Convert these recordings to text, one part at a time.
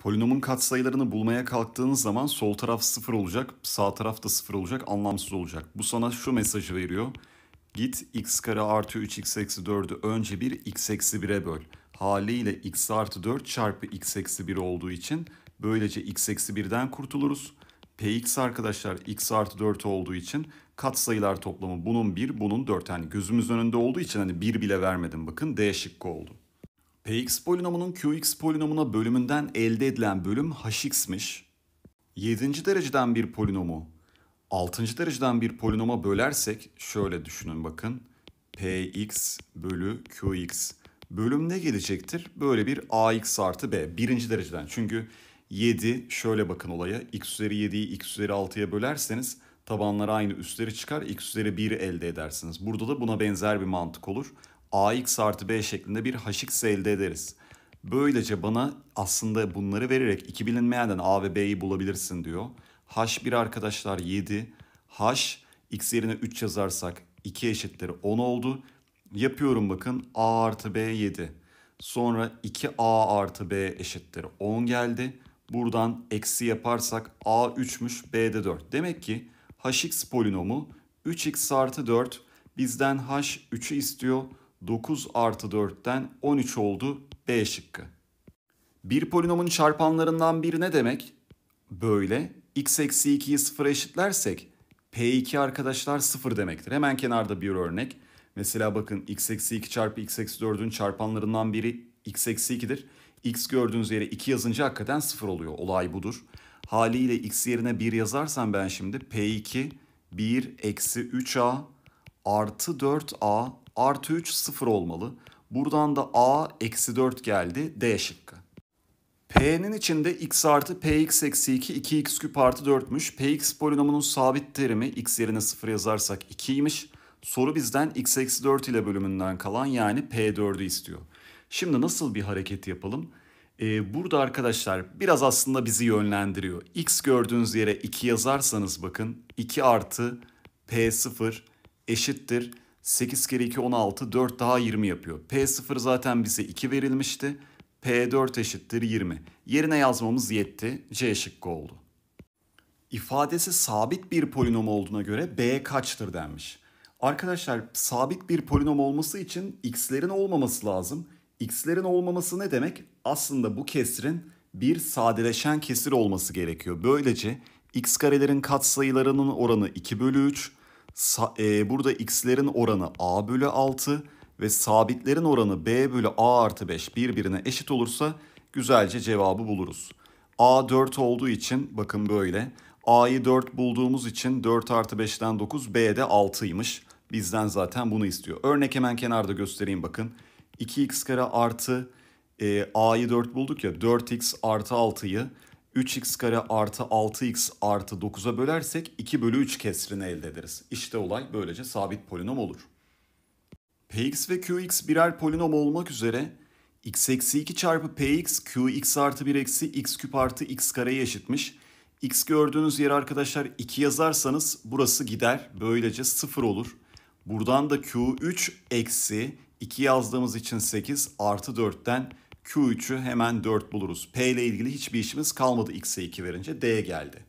Polinomun katsayılarını bulmaya kalktığınız zaman sol taraf sıfır olacak, sağ taraf da sıfır olacak, anlamsız olacak. Bu sana şu mesajı veriyor. Git x kare artı 3 x eksi 4'ü önce bir x eksi 1'e böl. Haliyle x artı 4 çarpı x eksi 1 olduğu için böylece x eksi 1'den kurtuluruz. Px arkadaşlar x artı 4 olduğu için katsayılar toplamı bunun 1, bunun 4. Yani gözümüz önünde olduğu için hani 1 bile vermedim bakın D şıkkı oldu. Px polinomunun Qx polinomuna bölümünden elde edilen bölüm hx'miş. 7. dereceden bir polinomu 6. dereceden bir polinoma bölersek şöyle düşünün bakın. Px bölü Qx bölüm ne gelecektir? Böyle bir ax artı b birinci dereceden. Çünkü 7 şöyle bakın olaya x üzeri 7'yi x üzeri 6'ya bölerseniz tabanlar aynı üstleri çıkar x üzeri 1'i elde edersiniz. Burada da buna benzer bir mantık olur. AX artı B şeklinde bir HX elde ederiz. Böylece bana aslında bunları vererek iki bilinmeyenden A ve B'yi bulabilirsin diyor. H1 arkadaşlar 7. H x yerine 3 yazarsak 2 eşittir 10 oldu. Yapıyorum bakın A artı B 7. Sonra 2A artı B eşittir 10 geldi. Buradan eksi yaparsak A 3'müş B de 4. Demek ki hx polinomu 3x artı 4 bizden h 3'ü istiyor. 9 artı 4'ten 13 oldu B şıkkı. Bir polinomun çarpanlarından biri ne demek? Böyle x eksi 2'yi sıfıra eşitlersek P2 arkadaşlar sıfır demektir. Hemen kenarda bir örnek. Mesela bakın x eksi 2 çarpı x eksi 4'ün çarpanlarından biri x eksi 2'dir. x gördüğünüz yere 2 yazınca hakikaten sıfır oluyor. Olay budur. Haliyle x yerine 1 yazarsam ben şimdi P2 1 eksi 3a artı 4a Artı 3 0 olmalı. Buradan da A eksi 4 geldi D şıkkı. P'nin içinde x artı px eksi 2 2x küp artı 4'müş. Px polinomunun sabit terimi x yerine 0 yazarsak 2'ymiş. Soru bizden x eksi 4 ile bölümünden kalan yani p4'ü istiyor. Şimdi nasıl bir hareket yapalım? Ee, burada arkadaşlar biraz aslında bizi yönlendiriyor. x gördüğünüz yere 2 yazarsanız bakın 2 artı p0 eşittir 8 kere 2 16 4 daha 20 yapıyor. P0 zaten bize 2 verilmişti. P4 eşittir 20. Yerine yazmamız yetti. C şıkkı oldu. İfadesi sabit bir polinom olduğuna göre B kaçtır denmiş. Arkadaşlar sabit bir polinom olması için x'lerin olmaması lazım. X'lerin olmaması ne demek? Aslında bu kesrin bir sadeleşen kesir olması gerekiyor. Böylece x karelerin katsayılarının oranı 2 bölü 3, e, burada x'lerin oranı a bölü 6 ve sabitlerin oranı b bölü a artı 5 birbirine eşit olursa güzelce cevabı buluruz. a 4 olduğu için bakın böyle a'yı 4 bulduğumuz için 4 artı 5'ten 9 b'de de 6'ymış. Bizden zaten bunu istiyor. Örnek hemen kenarda göstereyim bakın. 2x kare artı e, a'yı 4 bulduk ya 4x artı 6'yı 3x kare artı 6x artı 9'a bölersek 2 bölü 3 kesrini elde ederiz. İşte olay böylece sabit polinom olur. Px ve Qx birer polinom olmak üzere x eksi 2 çarpı px qx artı 1 eksi x küp artı x kareye eşitmiş. x gördüğünüz yer arkadaşlar 2 yazarsanız burası gider. Böylece 0 olur. Buradan da q3 eksi 2 yazdığımız için 8 artı 4'ten Q3'ü hemen 4 buluruz. P ile ilgili hiçbir işimiz kalmadı x'e 2 verince D geldi.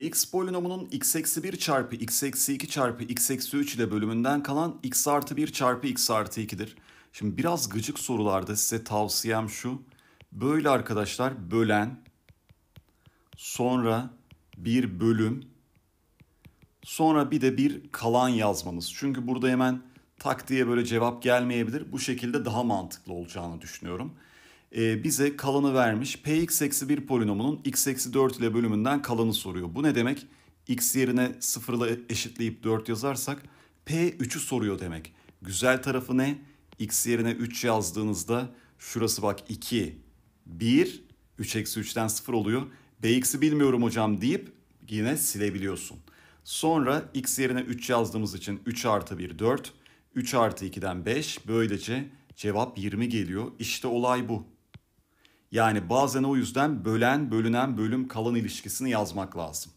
X polinomunun x eksi 1 çarpı x eksi 2 çarpı x eksi 3 ile bölümünden kalan x artı 1 çarpı x artı 2'dir. Şimdi biraz gıcık sorularda size tavsiyem şu. Böyle arkadaşlar bölen sonra bir bölüm sonra bir de bir kalan yazmanız. Çünkü burada hemen tak diye böyle cevap gelmeyebilir. Bu şekilde daha mantıklı olacağını düşünüyorum. Ee, bize kalanı vermiş. Px eksi 1 polinomunun x eksi 4 ile bölümünden kalanı soruyor. Bu ne demek? x yerine 0 ile eşitleyip 4 yazarsak p 3'ü soruyor demek. Güzel tarafı ne? x yerine 3 yazdığınızda şurası bak 2, 1, 3 eksi 3'ten 0 oluyor. bx'i bilmiyorum hocam deyip yine silebiliyorsun. Sonra x yerine 3 yazdığımız için 3 artı 1 4. 3 artı 2'den 5 böylece cevap 20 geliyor. İşte olay bu. Yani bazen o yüzden bölen, bölünen, bölüm, kalan ilişkisini yazmak lazım.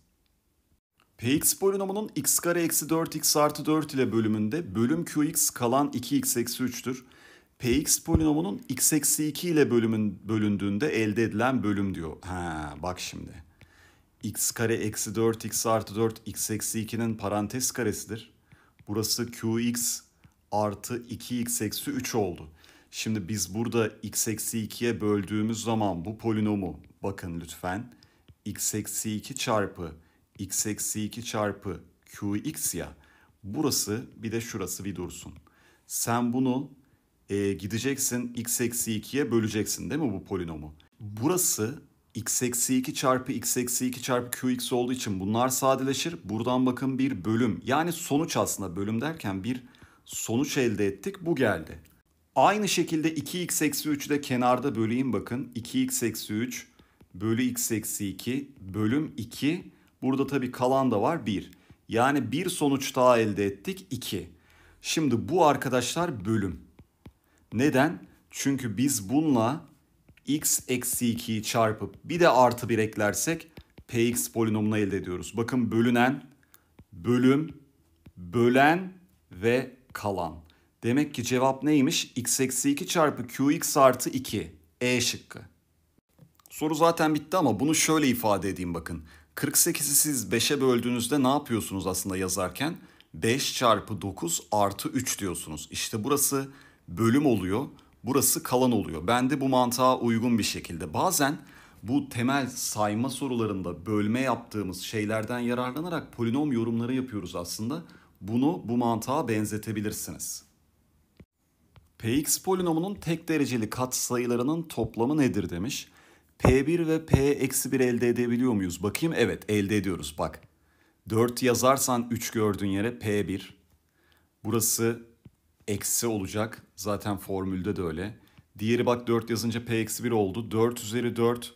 Px polinomunun x kare eksi 4x artı 4 ile bölümünde bölüm qx kalan 2x eksi 3'tür. Px polinomunun x eksi 2 ile bölümün, bölündüğünde elde edilen bölüm diyor. Ha, bak şimdi. x kare eksi 4x artı 4 x eksi 2'nin parantez karesidir. Burası qx artı 2x eksi 3 oldu. Şimdi biz burada x eksi 2'ye böldüğümüz zaman bu polinomu bakın lütfen x eksi 2 çarpı x eksi 2 çarpı qx ya burası bir de şurası bir dursun. Sen bunu e, gideceksin x eksi 2'ye böleceksin değil mi bu polinomu? Burası x eksi 2 çarpı x eksi 2 çarpı qx olduğu için bunlar sadeleşir. Buradan bakın bir bölüm yani sonuç aslında bölüm derken bir sonuç elde ettik bu geldi. Aynı şekilde 2x eksi 3'ü de kenarda böleyim bakın. 2x eksi 3 bölü x eksi 2 bölüm 2. Burada tabii kalan da var 1. Yani bir sonuç daha elde ettik 2. Şimdi bu arkadaşlar bölüm. Neden? Çünkü biz bununla x eksi 2'yi çarpıp bir de artı 1 eklersek px polinomunu elde ediyoruz. Bakın bölünen, bölüm, bölen ve kalan. Demek ki cevap neymiş? x eksi 2 çarpı qx artı 2. E şıkkı. Soru zaten bitti ama bunu şöyle ifade edeyim bakın. 48'i siz 5'e böldüğünüzde ne yapıyorsunuz aslında yazarken? 5 çarpı 9 artı 3 diyorsunuz. İşte burası bölüm oluyor. Burası kalan oluyor. Ben de bu mantığa uygun bir şekilde. Bazen bu temel sayma sorularında bölme yaptığımız şeylerden yararlanarak polinom yorumları yapıyoruz aslında. Bunu bu mantığa benzetebilirsiniz. Px polinomunun tek dereceli katsayılarının toplamı nedir demiş. P1 ve P-1 elde edebiliyor muyuz? Bakayım evet elde ediyoruz bak. 4 yazarsan 3 gördüğün yere P1. Burası eksi olacak. Zaten formülde de öyle. Diğeri bak 4 yazınca P-1 oldu. 4 üzeri 4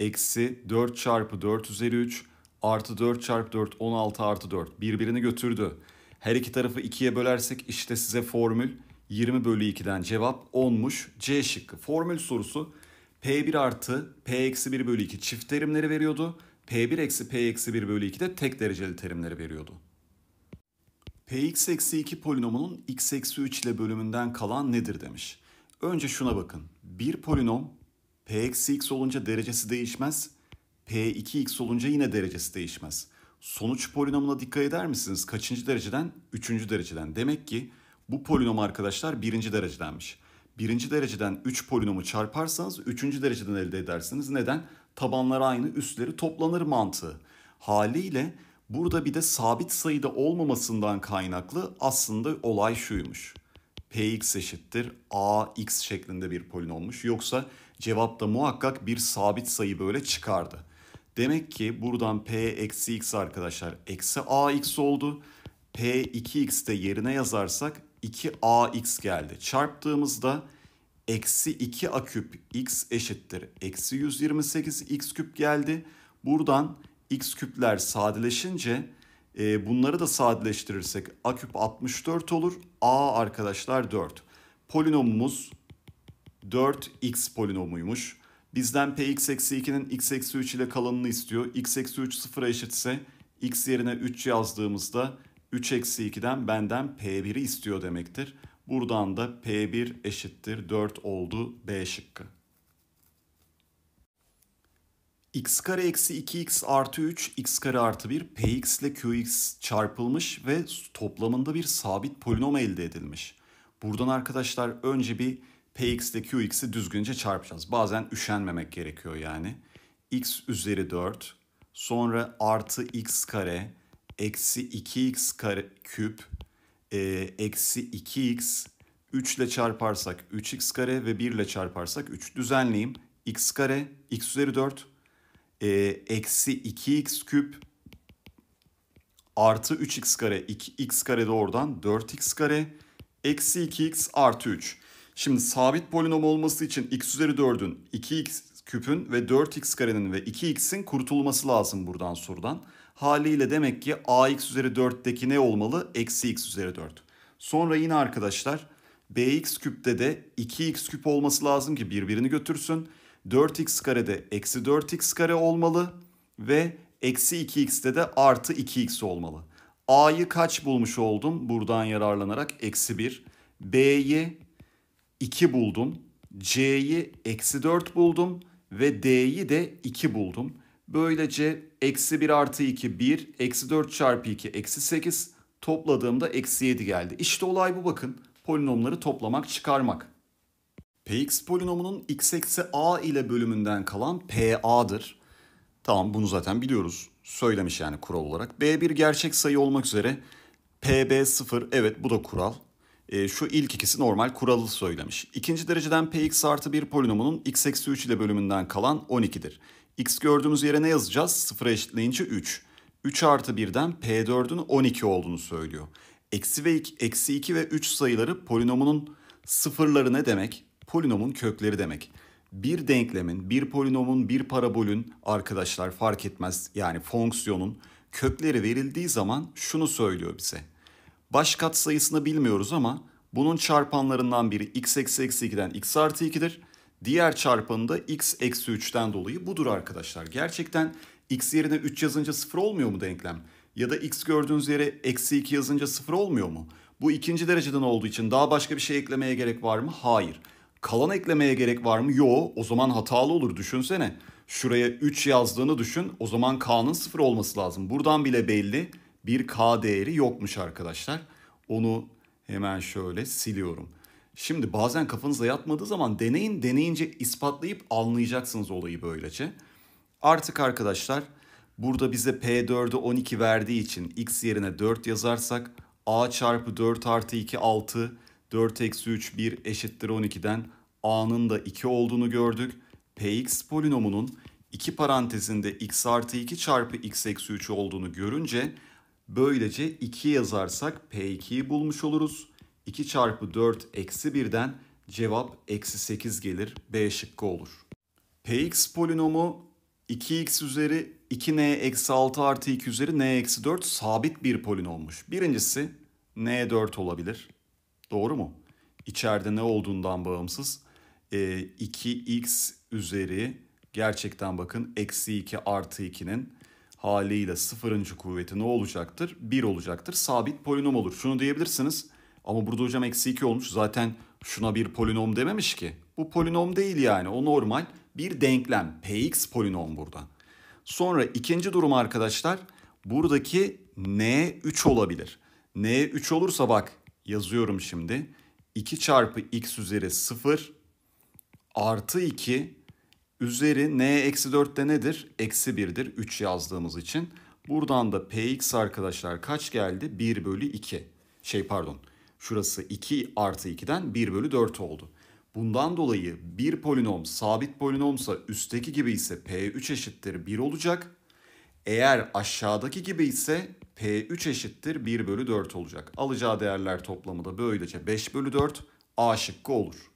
eksi 4 çarpı 4 üzeri 3 artı 4 çarpı 4 16 artı 4 birbirini götürdü. Her iki tarafı ikiye bölersek işte size formül 20 bölü 2'den cevap 10'muş C şıkkı. Formül sorusu P1 artı P eksi 1 bölü 2 çift terimleri veriyordu. P1 eksi P eksi 1 bölü 2 de tek dereceli terimleri veriyordu. Px eksi 2 polinomunun x eksi 3 ile bölümünden kalan nedir demiş. Önce şuna bakın. Bir polinom p eksi x olunca derecesi değişmez. p 2x olunca yine derecesi değişmez sonuç polinomuna dikkat eder misiniz? Kaçıncı dereceden? Üçüncü dereceden. Demek ki bu polinom arkadaşlar birinci derecedenmiş. Birinci dereceden 3 polinomu çarparsanız üçüncü dereceden elde edersiniz. Neden? Tabanları aynı üstleri toplanır mantığı. Haliyle burada bir de sabit sayıda olmamasından kaynaklı aslında olay şuymuş. Px eşittir ax şeklinde bir polinommuş. Yoksa cevapta muhakkak bir sabit sayı böyle çıkardı. Demek ki buradan p eksi x arkadaşlar eksi a x oldu. p 2x de yerine yazarsak 2 a x geldi. Çarptığımızda eksi 2 a küp x eşittir. Eksi 128 x küp geldi. Buradan x küpler sadeleşince e, bunları da sadeleştirirsek a küp 64 olur. a arkadaşlar 4. Polinomumuz 4x polinomuymuş. Bizden px eksi 2'nin x eksi 3 ile kalanını istiyor. x eksi 3 sıfıra eşitse x yerine 3 yazdığımızda 3 eksi 2'den benden p1'i istiyor demektir. Buradan da p1 eşittir 4 oldu b şıkkı. x kare eksi 2x artı 3 x kare artı 1 px ile qx çarpılmış ve toplamında bir sabit polinom elde edilmiş. Buradan arkadaşlar önce bir Px ile Qx'i düzgünce çarpacağız. Bazen üşenmemek gerekiyor yani. x üzeri 4 sonra artı x kare eksi 2x kare küp e, eksi 2x 3 ile çarparsak 3x kare ve 1 ile çarparsak 3. Düzenleyeyim. x kare x üzeri 4 e, eksi 2x küp artı 3x kare 2x kare de oradan 4x kare eksi 2x artı 3. Şimdi sabit polinom olması için x üzeri 4'ün, 2x küpün ve 4x karenin ve 2x'in kurtulması lazım buradan sorudan. Haliyle demek ki ax üzeri 4'teki ne olmalı? Eksi x üzeri 4. Sonra yine arkadaşlar bx küpte de 2x küp olması lazım ki birbirini götürsün. 4x karede eksi 4x kare olmalı ve eksi 2x'te de artı 2x olmalı. a'yı kaç bulmuş oldum? Buradan yararlanarak eksi 1. b'yi 2 buldum. C'yi eksi 4 buldum ve D'yi de 2 buldum. Böylece eksi 1 artı 2 1, eksi 4 çarpı 2 eksi 8 topladığımda eksi 7 geldi. İşte olay bu bakın. Polinomları toplamak çıkarmak. Px polinomunun x eksi a ile bölümünden kalan pa'dır. Tamam bunu zaten biliyoruz. Söylemiş yani kural olarak. B bir gerçek sayı olmak üzere. PB0 evet bu da kural. Ee, şu ilk ikisi normal kuralı söylemiş. İkinci dereceden px artı bir polinomunun x eksi 3 ile bölümünden kalan 12'dir. x gördüğümüz yere ne yazacağız? 0'a eşitleyince 3. 3 artı 1'den p4'ün 12 olduğunu söylüyor. Eksi, ve 2, eksi 2 ve 3 sayıları polinomunun sıfırları ne demek? Polinomun kökleri demek. Bir denklemin, bir polinomun, bir parabolün arkadaşlar fark etmez yani fonksiyonun kökleri verildiği zaman şunu söylüyor bize. Baş kat sayısını bilmiyoruz ama bunun çarpanlarından biri x eksi eksi 2'den x artı 2'dir. Diğer çarpanı da x eksi 3'ten dolayı budur arkadaşlar. Gerçekten x yerine 3 yazınca 0 olmuyor mu denklem? Ya da x gördüğünüz yere eksi 2 yazınca 0 olmuyor mu? Bu ikinci dereceden olduğu için daha başka bir şey eklemeye gerek var mı? Hayır. Kalan eklemeye gerek var mı? Yo. O zaman hatalı olur düşünsene. Şuraya 3 yazdığını düşün. O zaman k'nın 0 olması lazım. Buradan bile belli bir K değeri yokmuş arkadaşlar. Onu hemen şöyle siliyorum. Şimdi bazen kafanıza yatmadığı zaman deneyin. Deneyince ispatlayıp anlayacaksınız olayı böylece. Artık arkadaşlar burada bize P4'ü 12 verdiği için x yerine 4 yazarsak a çarpı 4 artı 2 6 4 eksi 3 1 eşittir 12'den a'nın da 2 olduğunu gördük. Px polinomunun 2 parantezinde x artı 2 çarpı x eksi 3 olduğunu görünce Böylece 2 yazarsak P2'yi bulmuş oluruz. 2 çarpı 4 eksi 1'den cevap eksi 8 gelir. B şıkkı olur. Px polinomu 2x üzeri 2n eksi 6 artı 2 üzeri n eksi 4 sabit bir polinommuş. Birincisi n4 olabilir. Doğru mu? İçeride ne olduğundan bağımsız. E, 2x üzeri gerçekten bakın eksi 2 artı 2'nin haliyle sıfırıncı kuvveti ne olacaktır? 1 olacaktır. Sabit polinom olur. Şunu diyebilirsiniz. Ama burada hocam eksi 2 olmuş. Zaten şuna bir polinom dememiş ki. Bu polinom değil yani. O normal bir denklem. Px polinom burada. Sonra ikinci durum arkadaşlar. Buradaki n3 olabilir. n3 olursa bak yazıyorum şimdi. 2 çarpı x üzeri 0 artı 2 Üzeri n eksi 4'te nedir? Eksi 1'dir 3 yazdığımız için. Buradan da px arkadaşlar kaç geldi? 1 bölü 2. Şey pardon şurası 2 artı 2'den 1 bölü 4 oldu. Bundan dolayı bir polinom sabit polinomsa üstteki gibi ise p3 eşittir 1 olacak. Eğer aşağıdaki gibi ise p3 eşittir 1 bölü 4 olacak. Alacağı değerler toplamı da böylece 5 bölü 4 A şıkkı olur.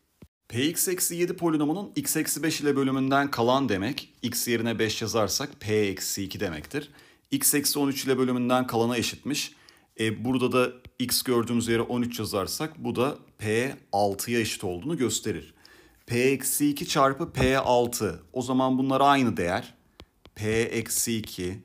Px eksi 7 polinomunun x eksi 5 ile bölümünden kalan demek. x yerine 5 yazarsak p eksi 2 demektir. x eksi 13 ile bölümünden kalana eşitmiş. E, burada da x gördüğümüz yere 13 yazarsak bu da p 6'ya eşit olduğunu gösterir. p eksi 2 çarpı p 6 o zaman bunlar aynı değer. p eksi 2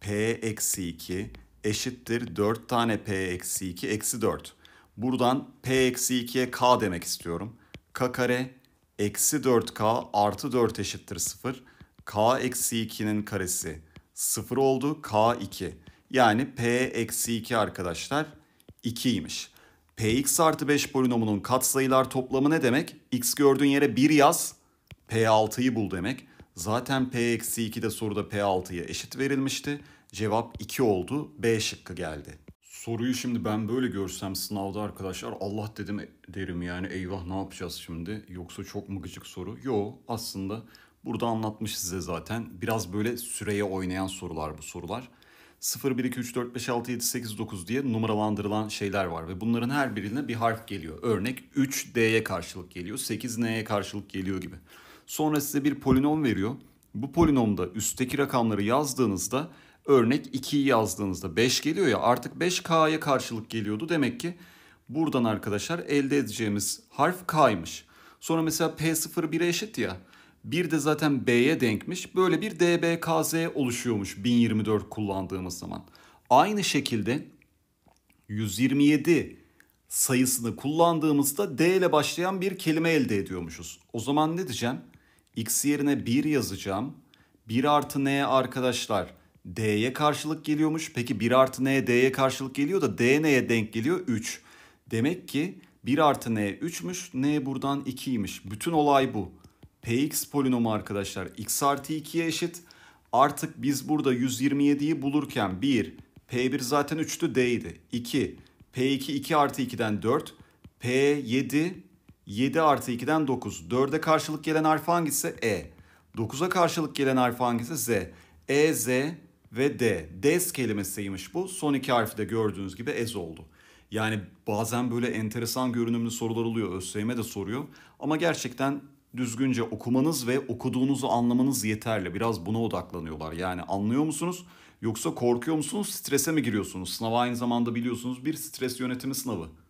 p eksi 2 eşittir 4 tane p eksi 2 eksi 4. Buradan p eksi 2'ye k demek istiyorum k kare eksi 4k artı 4 eşittir 0. k eksi 2'nin karesi 0 oldu. k2 yani p eksi 2 arkadaşlar 2'ymiş. px artı 5 polinomunun katsayılar toplamı ne demek? x gördüğün yere 1 yaz p6'yı bul demek. Zaten p eksi 2 de soruda p6'ya eşit verilmişti. Cevap 2 oldu. B şıkkı geldi soruyu şimdi ben böyle görsem sınavda arkadaşlar Allah dedim derim yani eyvah ne yapacağız şimdi yoksa çok mu gıcık soru? Yo aslında burada anlatmış size zaten biraz böyle süreye oynayan sorular bu sorular. 0, 1, 2, 3, 4, 5, 6, 7, 8, 9 diye numaralandırılan şeyler var. Ve bunların her birine bir harf geliyor. Örnek 3 D'ye karşılık geliyor, 8 N'ye karşılık geliyor gibi. Sonra size bir polinom veriyor. Bu polinomda üstteki rakamları yazdığınızda örnek 2'yi yazdığınızda 5 geliyor ya artık 5K'ya karşılık geliyordu. Demek ki buradan arkadaşlar elde edeceğimiz harf K'ymış. Sonra mesela P0 1'e eşit ya. 1 de zaten B'ye denkmiş. Böyle bir DBKZ oluşuyormuş 1024 kullandığımız zaman. Aynı şekilde 127 sayısını kullandığımızda D ile başlayan bir kelime elde ediyormuşuz. O zaman ne diyeceğim? X yerine 1 yazacağım. 1 artı N arkadaşlar D'ye karşılık geliyormuş. Peki 1 artı N'ye D'ye karşılık geliyor da D neye denk geliyor? 3. Demek ki 1 artı N 3'müş. N buradan 2'ymiş. Bütün olay bu. Px polinomu arkadaşlar x artı 2'ye eşit. Artık biz burada 127'yi bulurken 1, P1 zaten 3'tü D'ydi. 2, P2 2 artı 2'den 4, P7 7 artı 2'den 9. 4'e karşılık gelen harf hangisi? E. 9'a karşılık gelen harf hangisi? Z. E, Z, ve D. Des kelimesiymiş bu. Son iki harfi de gördüğünüz gibi ez oldu. Yani bazen böyle enteresan görünümlü sorular oluyor. ÖSYM de soruyor. Ama gerçekten düzgünce okumanız ve okuduğunuzu anlamanız yeterli. Biraz buna odaklanıyorlar. Yani anlıyor musunuz yoksa korkuyor musunuz? Strese mi giriyorsunuz? Sınav aynı zamanda biliyorsunuz bir stres yönetimi sınavı.